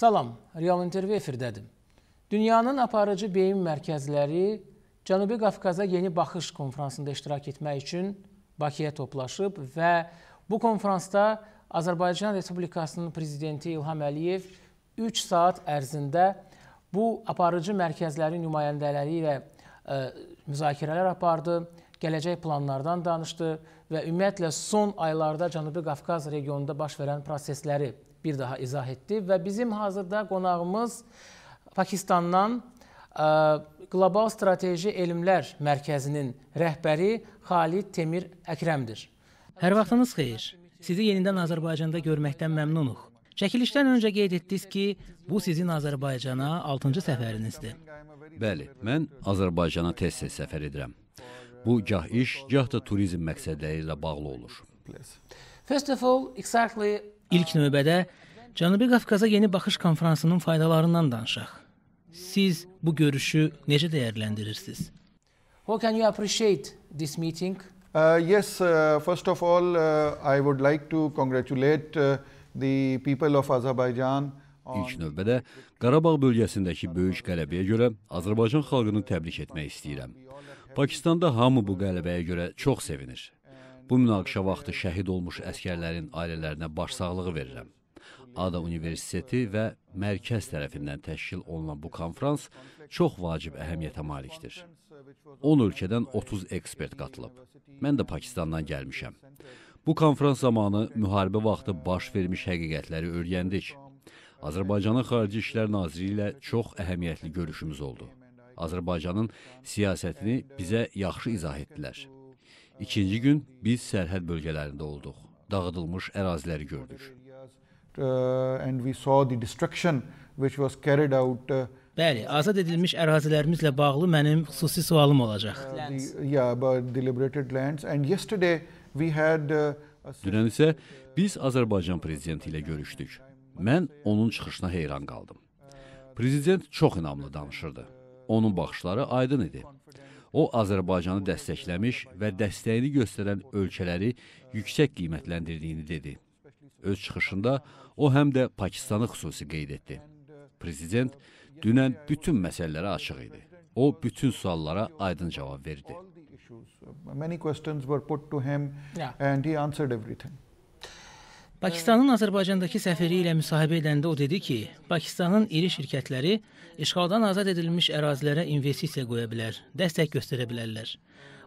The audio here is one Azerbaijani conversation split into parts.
Salam, Real İntervyu efirdədir. Dünyanın aparıcı beyin mərkəzləri Cənubi Qafqaza yeni baxış konfransında iştirak etmək üçün Bakıya toplaşıb və bu konfransda Azərbaycan Respublikasının prezidenti İlham Əliyev 3 saat ərzində bu aparıcı mərkəzlərin nümayəndələri ilə ə, e, müzakirələr apardı, gələcək planlardan danışdı və ümumiyyətlə son aylarda Cənubi Qafqaz regionunda baş verən prosesləri bir daha izah etdi və bizim hazırda qonağımız Pakistandan Qlobal e, Strateji Elmlər Mərkəzinin rəhbəri Xalid Temir Əkrəmdir. Hər vaxtınız xeyir. Sizi yenidən Azərbaycanda görməkdən məmnunuq. Çəkilişdən öncə qeyd etdiniz ki, bu sizin Azərbaycana 6-cı səfərinizdir. Bəli, mən Azərbaycana tez-tez səfər edirəm. Bu gah iş, gah da turizm məqsədləri ilə bağlı olur. First of all, exactly İlk növbədə Cənubi Qafqaza yeni baxış konfransının faydalarından danışaq. Siz bu görüşü necə dəyərləndirirsiniz? How can you appreciate this meeting? Uh, yes, uh, first of all, uh, I would like to congratulate uh, the people of Azerbaijan İlk növbədə Qarabağ bölgəsindəki böyük qələbəyə görə Azərbaycan xalqını təbrik etmək istəyirəm. Pakistanda hamı bu qələbəyə görə çox sevinir. Bu münaqişə vaxtı şəhid olmuş əskərlərin ailələrinə başsağlığı verirəm. Ada Universiteti və mərkəz tərəfindən təşkil olunan bu konfrans çox vacib əhəmiyyətə malikdir. 10 ölkədən 30 ekspert qatılıb. Mən də Pakistandan gəlmişəm. Bu konfrans zamanı müharibə vaxtı baş vermiş həqiqətləri öyrəndik. Azərbaycanın Xarici İşlər Naziri ilə çox əhəmiyyətli görüşümüz oldu. Azərbaycanın siyasətini bizə yaxşı izah etdilər. İkinci gün biz sərhəd bölgələrində olduq. Dağıdılmış əraziləri gördük. Uh, and we saw the destruction which was carried out uh, Bəli, azad edilmiş ərazilərimizlə bağlı mənim xüsusi sualım olacaq. Uh, yeah, about the liberated lands and yesterday we had Dünən isə biz Azərbaycan prezidenti ilə görüşdük. Mən onun çıxışına heyran qaldım. Prezident çox inamlı danışırdı. Onun baxışları aydın idi. O Azərbaycanı dəstəkləmiş və dəstəyini göstərən ölkələri yüksək qiymətləndirdiyini dedi. Öz çıxışında o həm də Pakistanı xüsusi qeyd etdi. Prezident dünən bütün məsələlərə açıq idi. O bütün suallara aydın cavab verdi. Many questions were put to him yeah. and he answered everything. Pakistanın Azərbaycandakı səfiri ilə müsahibə edəndə o dedi ki, Pakistanın iri şirkətləri işğaldan azad edilmiş ərazilərə investisiya qoya bilər, dəstək göstərə bilərlər.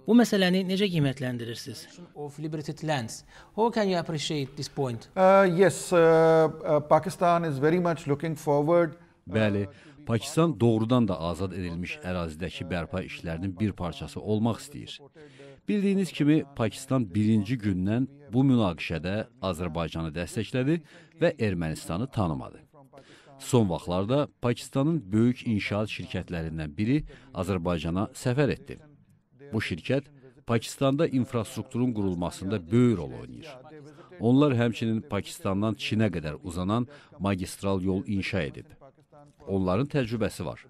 Bu məsələni necə qiymətləndirirsiniz? Of liberated lands. How can you appreciate this point? Uh, yes, uh, uh, Pakistan is very much looking forward. Uh, Bəli, uh, Pakistan doğrudan da azad edilmiş ərazidəki bərpa işlərinin bir parçası olmaq istəyir. Bildiyiniz kimi, Pakistan birinci gündən bu münaqişədə Azərbaycanı dəstəklədi və Ermənistanı tanımadı. Son vaxtlarda Pakistanın böyük inşaat şirkətlərindən biri Azərbaycana səfər etdi. Bu şirkət Pakistanda infrastrukturun qurulmasında böyük rol oynayır. Onlar həmçinin Pakistandan Çinə qədər uzanan magistral yol inşa edib. Onların təcrübəsi var.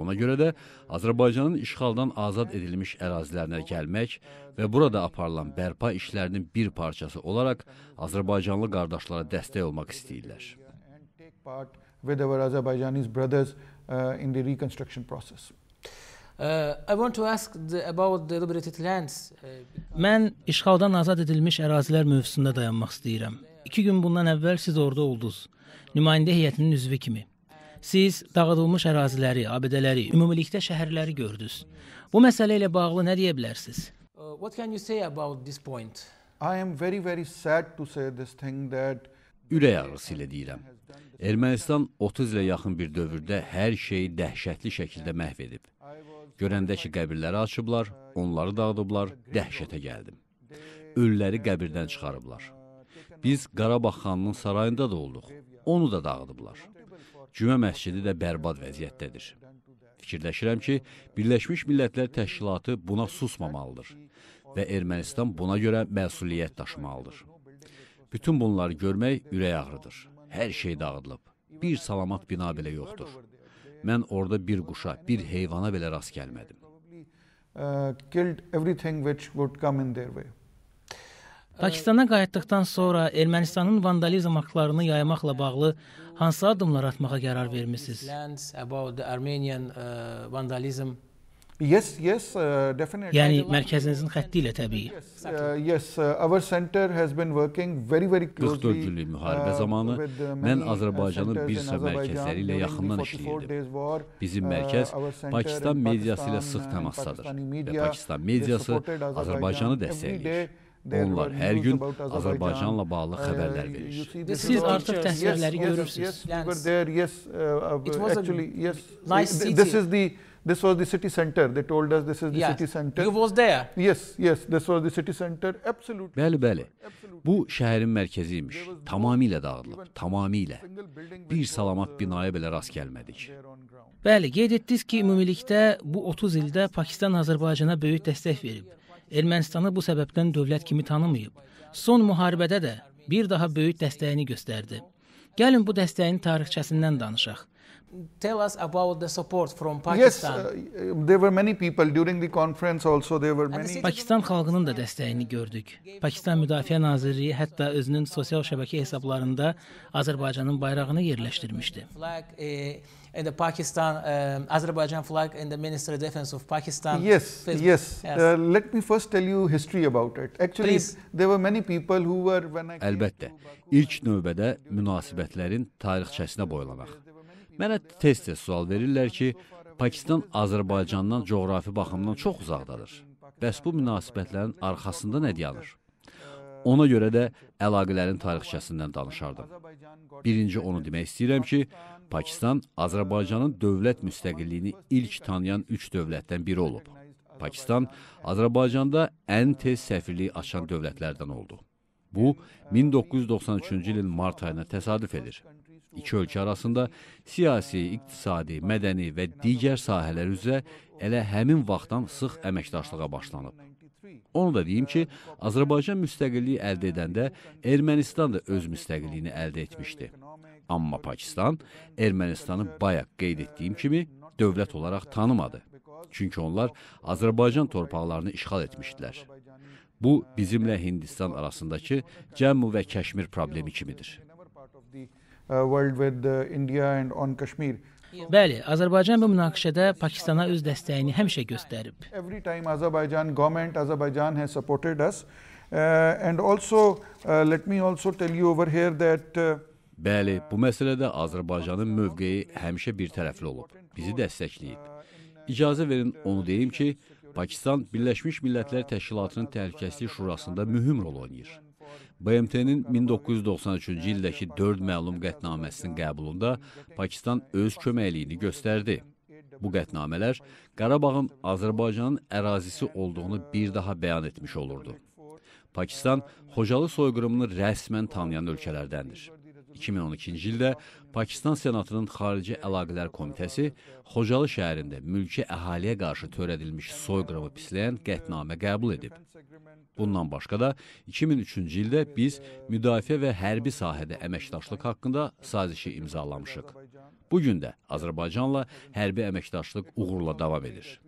Ona görə də Azərbaycanın işğaldan azad edilmiş ərazilərinə gəlmək və burada aparılan bərpa işlərinin bir parçası olaraq Azərbaycanlı qardaşlara dəstək olmaq istəyirlər. With our Azerbaijani brothers uh, in the reconstruction process. Uh, I want to ask the, about the liberated lands. Uh, Mən işğaldan azad edilmiş ərazilər mövzusunda dayanmaq istəyirəm. 2 gün bundan əvvəl siz orada oldunuz. Nümayəndə heyətinin üzvü kimi. Siz dağıdılmış əraziləri, abidələri, ümumilikdə şəhərləri gördünüz. Bu məsələ ilə bağlı nə deyə bilərsiniz? Uh, what can you say about this point? I am very very sad to say this thing that ürək ağrısı ilə deyirəm. Ermənistan 30 ilə yaxın bir dövrdə hər şeyi dəhşətli şəkildə məhv edib. Görəndə ki, qəbirləri açıblar, onları dağıdıblar, dəhşətə gəldim. Ölüləri qəbirdən çıxarıblar. Biz Qarabağ xanının sarayında da olduq. Onu da dağıdıblar. Cümə məscidi də bərbad vəziyyətdədir. Fikirləşirəm ki, Birləşmiş Millətlər Təşkilatı buna susmamalıdır və Ermənistan buna görə məsuliyyət daşımalıdır. Bütün bunları görmək ürək ağrıdır. Hər şey dağıdılıb. Bir salamat bina belə yoxdur. Mən orada bir quşa, bir heyvana belə rast gəlmədim. Uh, killed everything which would come in their way. Pakistana qayıtdıqdan sonra Ermənistanın vandalizm aktlarını yaymaqla bağlı hansı addımlar atmağa qərar vermisiniz? Yes, yes, uh, definitely. Yəni mərkəzinizin xətti ilə təbii. Yes, uh, yes, uh, our center has been working very very closely. 44 uh, günlük müharibə zamanı mən uh, Azərbaycanın bir sıra mərkəzləri ilə yaxından işləyirdim. Bizim uh, mərkəz Pakistan mediası ilə sıx təmasdadır və Pakistan mediası Azərbaycanı dəstəkləyir. Onlar hər gün Azərbaycanla bağlı xəbərlər verir. Siz artıq təsvirləri görürsünüz. Yes, yes, there, yes, uh, actually, yes. Nice city. This is the this was the city center. They told us this is the yes. city center. You was there. Yes, yes, this was the city center. Absolutely. Bəli, bəli. Bu şəhərin mərkəzi imiş. Tamamilə dağıdılıb, tamamilə. Bir salamat uh, binaya belə rast gəlmədik. Bəli, qeyd etdiniz ki, ümumilikdə bu 30 ildə Pakistan Azərbaycana böyük dəstək verib. Ermənistanı bu səbəbdən dövlət kimi tanımayıb. Son müharibədə də bir daha böyük dəstəyini göstərdi. Gəlin bu dəstəyin tarixçəsindən danışaq tell us about the support from Pakistan. Yes, uh, there were many people during the conference also there were many. Pakistan xalqının da dəstəyini gördük. Pakistan Müdafiə Nazirliyi hətta özünün sosial şəbəkə hesablarında Azərbaycanın bayrağını yerləşdirmişdi. Flag, uh, and the Pakistan uh, eh, Azerbaijan flag and the Minister of Defense of Pakistan. Yes, Facebook. yes. yes. Uh, let me first tell you history about it. Actually, Please. there were many people who were when I Əlbəttə. İlk növbədə münasibətlərin tarixçəsinə boylamaq. Mənə tez-tez sual verirlər ki, Pakistan Azərbaycandan coğrafi baxımdan çox uzaqdadır. Bəs bu münasibətlərin arxasında nə dayanır? Ona görə də əlaqələrin tarixçəsindən danışardım. Birinci onu demək istəyirəm ki, Pakistan Azərbaycanın dövlət müstəqilliyini ilk tanıyan üç dövlətdən biri olub. Pakistan Azərbaycanda ən tez səfirliyi açan dövlətlərdən oldu. Bu 1993-cü ilin mart ayına təsadüf edir. İki ölkə arasında siyasi, iqtisadi, mədəni və digər sahələr üzrə elə həmin vaxtdan sıx əməkdaşlığa başlanıb. Onu da deyim ki, Azərbaycan müstəqilliyi əldə edəndə Ermənistan da öz müstəqilliyini əldə etmişdi. Amma Pakistan Ermənistanı bayaq qeyd etdiyim kimi dövlət olaraq tanımadı. Çünki onlar Azərbaycan torpaqlarını işğal etmişdilər. Bu bizimlə Hindistan arasındakı Cəmmu və Kəşmir problemi kimidir. Bəli, Azərbaycan bu münaqişədə Pakistana öz dəstəyini həmişə göstərib. Every time Azerbaijan government Azerbaijan has supported us uh, and also uh, let me also tell you over here that uh, Bəli, bu məsələdə Azərbaycanın mövqeyi həmişə bir tərəfli olub. Bizi dəstəkləyib. İcazə verin onu deyim ki, Pakistan Birləşmiş Millətlər Təşkilatının Təhlükəsizlik Şurasında mühüm rol oynayır. BMT-nin 1993-cü ildəki 4 məlum qətnaməsinin qəbulunda Pakistan öz köməkliyini göstərdi. Bu qətnamələr Qarabağın Azərbaycanın ərazisi olduğunu bir daha bəyan etmiş olurdu. Pakistan Xocalı soyqırımını rəsmən tanıyan ölkələrdəndir. 2012-ci ildə Pakistan Senatının Xarici Əlaqələr Komitəsi Xocalı şəhərində mülki əhaliyə qarşı törədilmiş soyqırımı pisləyən qətnamə qəbul edib. Bundan başqa da 2003-cü ildə biz müdafiə və hərbi sahədə əməkdaşlıq haqqında sazişi imzalamışıq. Bu gün də Azərbaycanla hərbi əməkdaşlıq uğurla davam edir.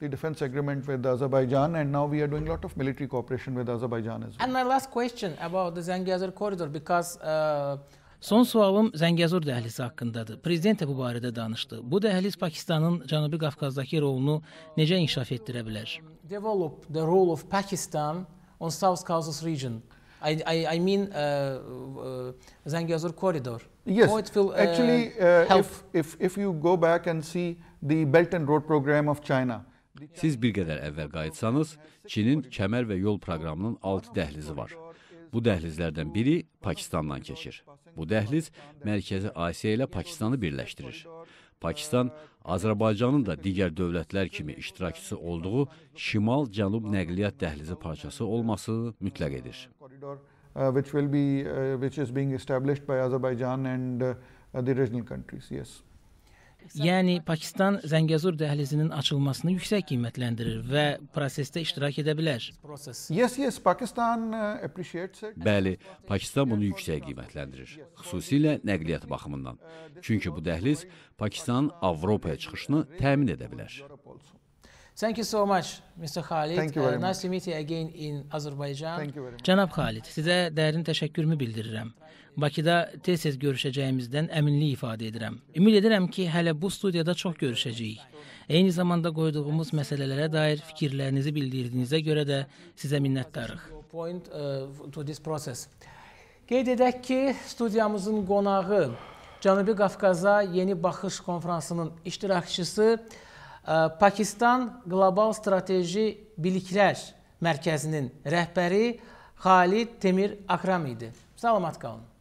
the defense agreement with Azerbaijan, and now we are doing a lot of military cooperation with Azerbaijan as well. And my last question about the Zangezur corridor, because uh, Son sualım Zəngəzur dəhlizi haqqındadır. Prezident də bu barədə danışdı. Bu dəhliz Pakistanın Cənubi Qafqazdakı rolunu necə inkişaf etdirə bilər? Develop the role of Pakistan on South Caucasus region. I, I, I mean uh, uh, corridor. Yes, oh, will, uh, actually, uh, if, if, if you go back and see the Belt and Road program of China, Siz bir qədər əvvəl qayıtsanız, Çinin kəmər və yol proqramının 6 dəhlizi var. Bu dəhlizlərdən biri Pakistandan keçir. Bu dəhliz Mərkəzi Asiya ilə Pakistanı birləşdirir. Pakistan Azərbaycanın da digər dövlətlər kimi iştirakçısı olduğu şimal-cənub nəqliyyat dəhlizi parçası olması mütləq edir. Uh, which will be uh, which is being established by Azerbaijan and uh, the regional countries yes Yəni Pakistan Zəngəzur dəhlizinin açılmasını yüksək qiymətləndirir və prosesdə iştirak edə bilər. Yes, yes, Pakistan uh, appreciates it. Bəli, Pakistan bunu yüksək qiymətləndirir, xüsusilə nəqliyyat baxımından. Çünki bu dəhliz Pakistanın Avropaya çıxışını təmin edə bilər. Thank you so much, Mr. Khalid. Thank you very uh, much. Nice to meet you again in Azerbaijan. Cənab Khalid, sizə dərin təşəkkürümü bildirirəm. Bakıda tez-tez görüşəcəyimizdən əminlik ifadə edirəm. Ümid edirəm ki, hələ bu studiyada çox görüşəcəyik. Eyni zamanda qoyduğumuz məsələlərə dair fikirlərinizi bildirdiyinizə görə də sizə minnətdarıq. Qeyd edək ki, studiyamızın qonağı Cənubi Qafqaza Yeni Baxış Konfransının iştirakçısı e, Pakistan Qlobal Strateji Biliklər Mərkəzinin rəhbəri Xalid Temir Akram idi. Salamat qalın.